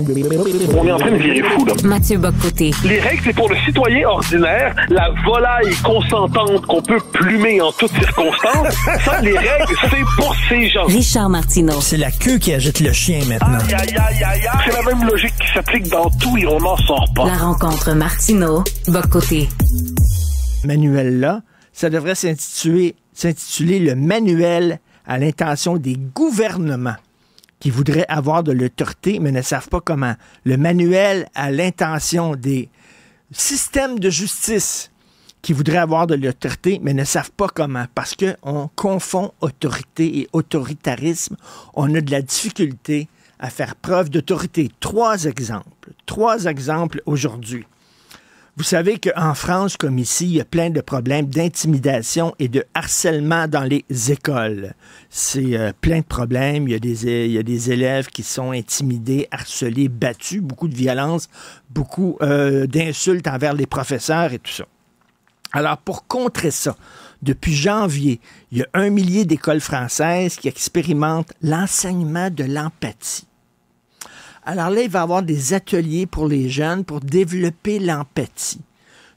On est en train de virer fou, là. Mathieu Bocoté. Les règles, c'est pour le citoyen ordinaire, la volaille consentante qu'on peut plumer en toutes circonstances. Ça, les règles, c'est pour ces gens. Richard Martineau. C'est la queue qui agite le chien maintenant. c'est la même logique qui s'applique dans tout et on n'en sort pas. La rencontre Martineau, Bocoté. Manuel-là, ça devrait s'intituler le manuel à l'intention des gouvernements qui voudraient avoir de l'autorité, mais ne savent pas comment. Le manuel à l'intention des systèmes de justice qui voudraient avoir de l'autorité, mais ne savent pas comment, parce qu'on confond autorité et autoritarisme. On a de la difficulté à faire preuve d'autorité. Trois exemples. Trois exemples aujourd'hui. Vous savez qu'en France, comme ici, il y a plein de problèmes d'intimidation et de harcèlement dans les écoles. C'est euh, plein de problèmes. Il y, a des, élèves qui sont intimidés, harcelés, battus, beaucoup de violence, beaucoup euh, d'insultes envers les professeurs et tout ça. Alors, pour contrer ça, depuis janvier, il y a un millier d'écoles françaises qui expérimentent l'enseignement de l'empathie. Alors là, il va y avoir des ateliers pour les jeunes pour développer l'empathie.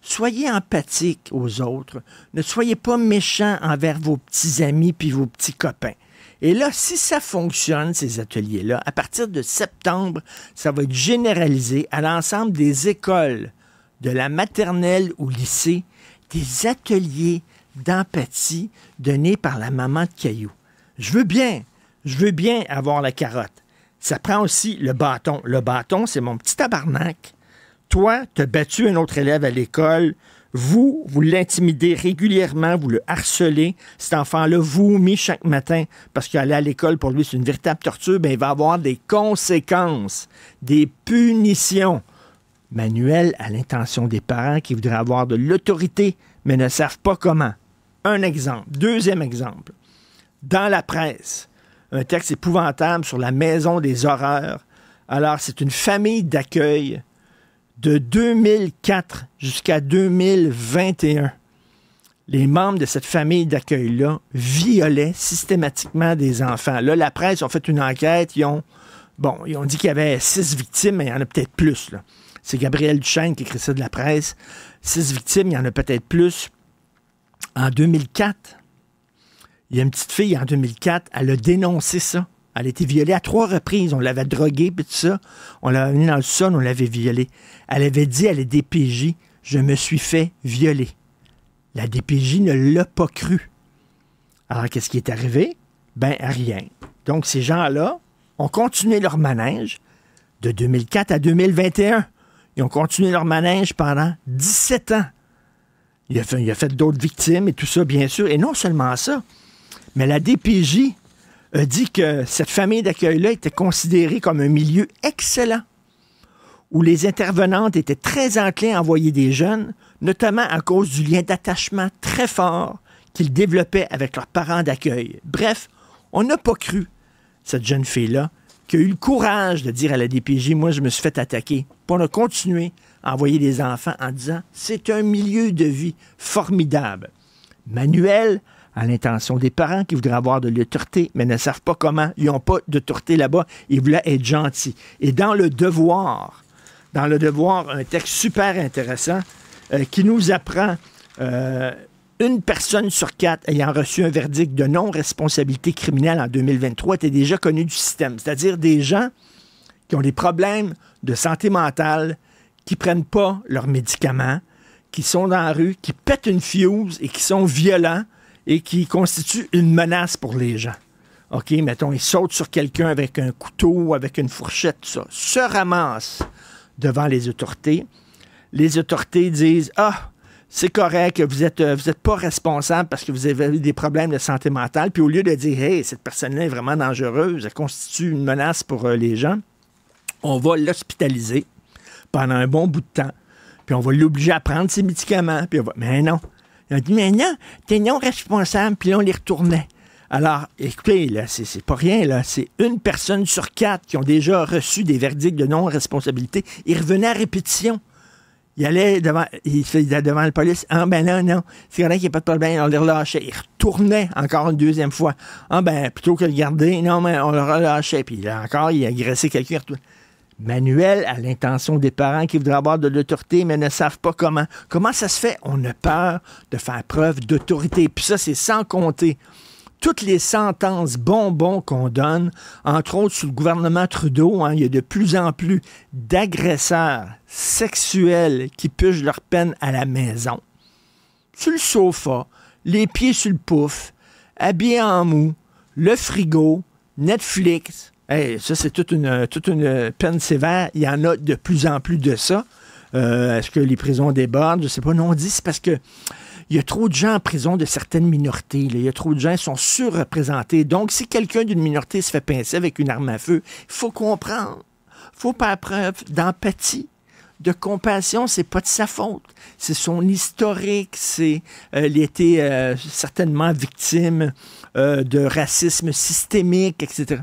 Soyez empathiques aux autres. Ne soyez pas méchants envers vos petits amis puis vos petits copains. Et là, si ça fonctionne, ces ateliers-là, à partir de septembre, ça va être généralisé à l'ensemble des écoles, de la maternelle ou lycée, des ateliers d'empathie donnés par la maman de Caillou. Je veux bien, je veux bien avoir la carotte, ça prend aussi le bâton. Le bâton, c'est mon petit tabarnak. Toi, t'as battu un autre élève à l'école. Vous, vous l'intimidez régulièrement, vous le harcelez. Cet enfant-là mis chaque matin parce qu'aller à l'école, pour lui, c'est une véritable torture. Bien, il va avoir des conséquences, des punitions. manuelles à l'intention des parents qui voudraient avoir de l'autorité, mais ne savent pas comment. Un exemple. Deuxième exemple. Dans la presse, un texte épouvantable sur la maison des horreurs. Alors, c'est une famille d'accueil de 2004 jusqu'à 2021. Les membres de cette famille d'accueil-là violaient systématiquement des enfants. Là, la presse a fait une enquête, ils ont, bon, ils ont dit qu'il y avait six victimes, mais il y en a peut-être plus. C'est Gabriel Duchesne qui écrit ça de la presse. Six victimes, il y en a peut-être plus. En 2004, il y a une petite fille en 2004, elle a dénoncé ça. Elle a été violée à trois reprises. On l'avait droguée, puis tout ça. On l'avait mis dans le sol, on l'avait violée. Elle avait dit à la DPJ, je me suis fait violer. La DPJ ne l'a pas cru. Alors, qu'est-ce qui est arrivé? Ben, rien. Donc, ces gens-là ont continué leur manège de 2004 à 2021. Ils ont continué leur manège pendant 17 ans. Il a fait, fait d'autres victimes et tout ça, bien sûr. Et non seulement ça, mais la DPJ a euh, dit que cette famille d'accueil-là était considérée comme un milieu excellent où les intervenantes étaient très enclins à envoyer des jeunes, notamment à cause du lien d'attachement très fort qu'ils développaient avec leurs parents d'accueil. Bref, on n'a pas cru cette jeune fille-là qui a eu le courage de dire à la DPJ, moi je me suis fait attaquer. Pour on a continué à envoyer des enfants en disant, c'est un milieu de vie formidable. Manuel à l'intention des parents qui voudraient avoir de l'autorité, mais ne savent pas comment. Ils n'ont pas d'autorité là-bas. Ils voulaient être gentils. Et dans le devoir, dans le devoir, un texte super intéressant euh, qui nous apprend euh, une personne sur quatre ayant reçu un verdict de non-responsabilité criminelle en 2023 était déjà connue du système, c'est-à-dire des gens qui ont des problèmes de santé mentale, qui prennent pas leurs médicaments, qui sont dans la rue, qui pètent une fuse et qui sont violents et qui constitue une menace pour les gens. OK, mettons, il saute sur quelqu'un avec un couteau, avec une fourchette, ça, se ramasse devant les autorités. Les autorités disent Ah, c'est correct, vous êtes, euh, vous êtes pas responsable parce que vous avez des problèmes de santé mentale. Puis au lieu de dire Hey, cette personne-là est vraiment dangereuse, elle constitue une menace pour euh, les gens, on va l'hospitaliser pendant un bon bout de temps. Puis on va l'obliger à prendre ses médicaments. Puis on va... Mais non, il a dit, mais non, t'es non responsable, puis là, on les retournait. Alors, écoutez, là, c'est pas rien, là. C'est une personne sur quatre qui ont déjà reçu des verdicts de non-responsabilité. Ils revenaient à répétition. Ils allaient devant, il se devant la police. Ah, ben non, non. C'est vrai qu'il n'y a pas de problème. On les relâchait. Ils retournaient encore une deuxième fois. Ah, ben, plutôt que de garder, non, mais on le relâchait. Puis là, encore, il agressait quelqu'un manuel à l'intention des parents qui voudraient avoir de l'autorité, mais ne savent pas comment. Comment ça se fait? On a peur de faire preuve d'autorité. Puis ça, c'est sans compter toutes les sentences bonbons qu'on donne, entre autres sous le gouvernement Trudeau, hein. il y a de plus en plus d'agresseurs sexuels qui pugent leur peine à la maison. Sur le sofa, les pieds sur le pouf, habillés en mou, le frigo, Netflix, ça, c'est toute une, peine sévère. Il y en a de plus en plus de ça. Euh, est-ce que les prisons débordent? Je ne sais pas. Non, on dit c'est parce que il y a trop de gens en prison de certaines minorités. Il y a trop de gens qui sont surreprésentés. Donc, si quelqu'un d'une minorité se fait pincer avec une arme à feu, il faut comprendre. Il faut faire preuve d'empathie de compassion, c'est pas de sa faute. C'est son historique, c'est euh, il était euh, certainement victime de racisme systémique, etc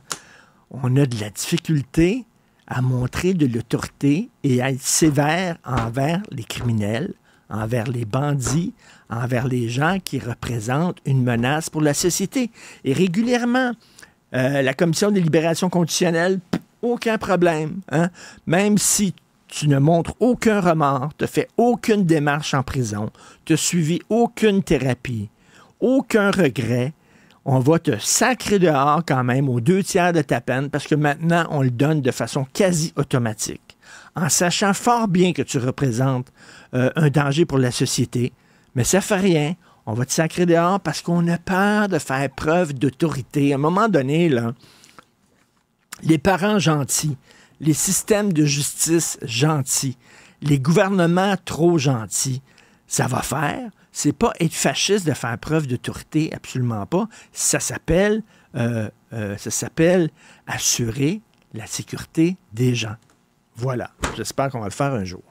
on a de la difficulté à montrer de l'autorité et à être sévère envers les criminels, envers les bandits, envers les gens qui représentent une menace pour la société. Et régulièrement, euh, la Commission des libérations conditionnelles, aucun problème. Hein? Même si tu ne montres aucun remords, tu fais aucune démarche en prison, tu suivi aucune thérapie, aucun regret, on va te sacrer dehors quand même aux deux tiers de ta peine parce que maintenant, on le donne de façon quasi automatique, en sachant fort bien que tu représentes euh, un danger pour la société, mais ça fait rien. On va te sacrer dehors parce qu'on a peur de faire preuve d'autorité. À un moment donné, les parents gentils, les systèmes de justice gentils, les gouvernements trop gentils, ça va faire c'est pas être fasciste de faire preuve d'autorité, absolument pas. Ça s'appelle, euh, euh, ça s'appelle assurer la sécurité des gens. Voilà. J'espère qu'on va le faire un jour.